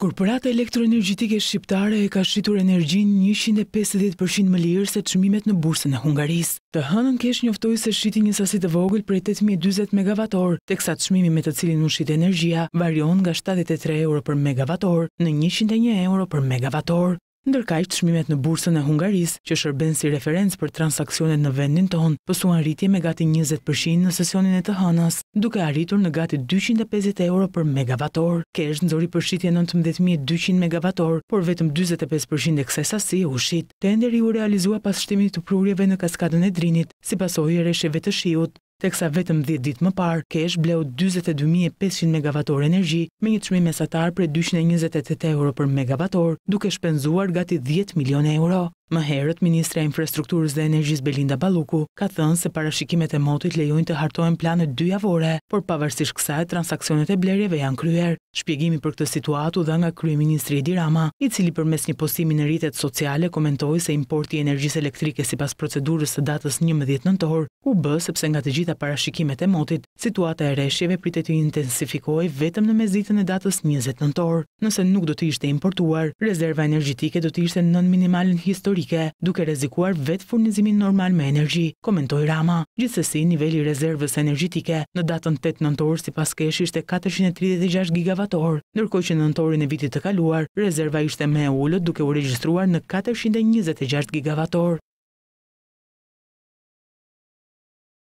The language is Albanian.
Korporata elektroenergjitike shqiptare e ka shqitur energjin 150% më lirë se të shmimet në bursën e Hungaris. Të hënën kesh njoftoj se shqiti një sasit të vogël prej 8020 megavator, teksa të shmimi me të cilin në shqit energjia varion nga 73 euro për megavator në 101 euro për megavator ndërkaj që shmimet në bursën e Hungaris, që shërben si referens për transakcionet në vendin tonë, pësuan rritje me gati 20% në sesionin e të hënas, duke arritur në gati 250 euro për megavator. Kesh nëzori përshqitje 19.200 megavator, por vetëm 25% e kësesasi u ushit. Tenderi u realizua pas shtimit të prurjeve në kaskadën e drinit, si pasohi e reshjeve të shiut teksa vetëm 10 ditë më parë, kesh bleu 22.500 megavator energji me një qëmi mesatar për 228 euro për megavator, duke shpenzuar gati 10 milion euro. Më herët, Ministre e Infrastrukturës dhe Energjis Belinda Baluku ka thënë se parashikimet e motit lejojnë të hartojnë planet dy javore, por pavarësish kësaj, transakcionet e blerjeve janë kryer. Shpjegimi për këtë situatu dhe nga Krye Ministri Edi Rama, i cili për mes një postimi në rritet sociale, komentoj se importi e energjis elektrike si pas procedurës të datës 11 nëntor, u bë sepse nga të gjitha parashikimet e motit, situata e reshjeve pritet të intensifikoj vetëm në mezitën e datës 20 nëntor. Nëse nuk do të ishte importuar, rezerva energjitike do të ishte në minimalin historike, duke rezikuar vetë furnizimin normal me energji, komentoj Rama. Gjithsesi, nivelli rezervës energjitike në datën 8 nëntorë si pas kesh ishte 436 gigavator, nërkoj që nëntorin e vitit të kaluar, rezerva ishte me e ullët duke u registruar në 426 gigavator.